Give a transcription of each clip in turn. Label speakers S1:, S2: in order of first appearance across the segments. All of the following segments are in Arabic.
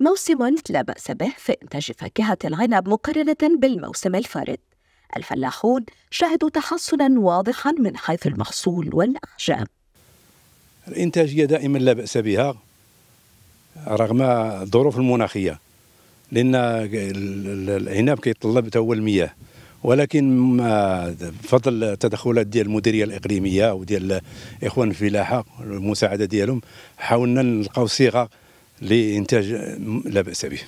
S1: موسم لا بأس به في إنتاج فاكهة العنب مقارنة بالموسم الفارد. الفلاحون شهدوا تحسنا واضحا من حيث المحصول والأحجام
S2: الإنتاجية دائما لا بأس بها رغم الظروف المناخية لأن العنب كيتطلب هو المياه ولكن بفضل التدخلات ديال المديريه الاقليميه وديال الاخوان الفلاحه والمساعده ديالهم حاولنا نلقاو صيغه لإنتاج لا بأس به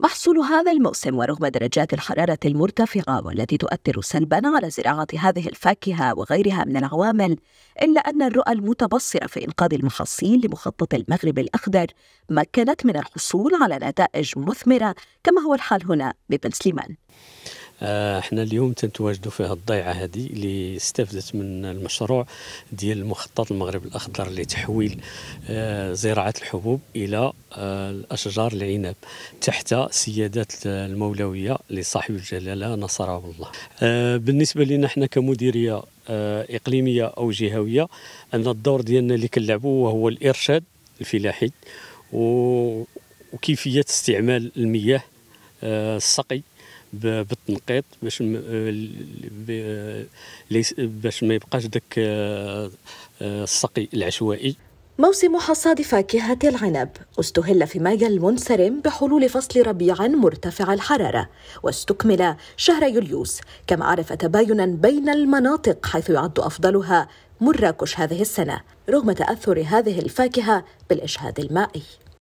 S1: محصول هذا الموسم ورغم درجات الحرارة المرتفعة والتي تؤثر سلبا على زراعة هذه الفاكهة وغيرها من العوامل إلا أن الرؤى المتبصرة في إنقاذ المحاصيل لمخطط المغرب الأخضر مكنت من الحصول على نتائج مثمرة كما هو الحال هنا ببن سليمان
S3: آه، احنا اليوم تنتواجدوا في هذه الضيعه هذه اللي استفدت من المشروع ديال المخطط المغرب الاخضر لتحويل آه، زراعه الحبوب الى آه، الاشجار العنب تحت سياده المولويه لصاحب الجلاله نصره الله بالنسبه لنا احنا كمديريه اقليميه او جهويه ان الدور ديالنا اللي كنلعبوا وهو الارشاد الفلاحي وكيفيه استعمال المياه السقي بالتنقيط باش آه، آه، ليس باش ما يبقاش داك آه، السقي العشوائي
S1: موسم حصاد فاكهة العنب استهل في مايو المنصرم بحلول فصل ربيع مرتفع الحرارة واستكمل شهر يوليوس كما عرف تباينا بين المناطق حيث يعد أفضلها مراكش هذه السنة رغم تأثر هذه الفاكهة بالإشهاد المائي